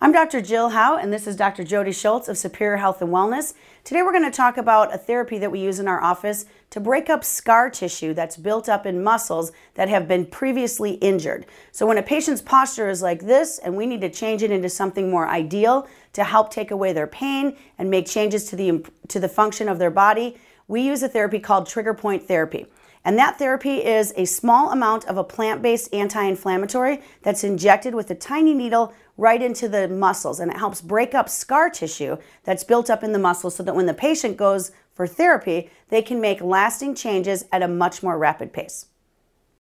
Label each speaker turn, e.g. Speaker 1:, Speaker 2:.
Speaker 1: I'm Dr. Jill Howe, and this is Dr. Jody Schultz of Superior Health and Wellness. Today, we're going to talk about a therapy that we use in our office to break up scar tissue that's built up in muscles that have been previously injured. So, when a patient's posture is like this, and we need to change it into something more ideal to help take away their pain and make changes to the, to the function of their body, we use a therapy called trigger point therapy. And that therapy is a small amount of a plant based anti inflammatory that's injected with a tiny needle right into the muscles. And it helps break up scar tissue that's built up in the muscles so that when the patient goes for therapy, they can make lasting changes at a much more rapid pace.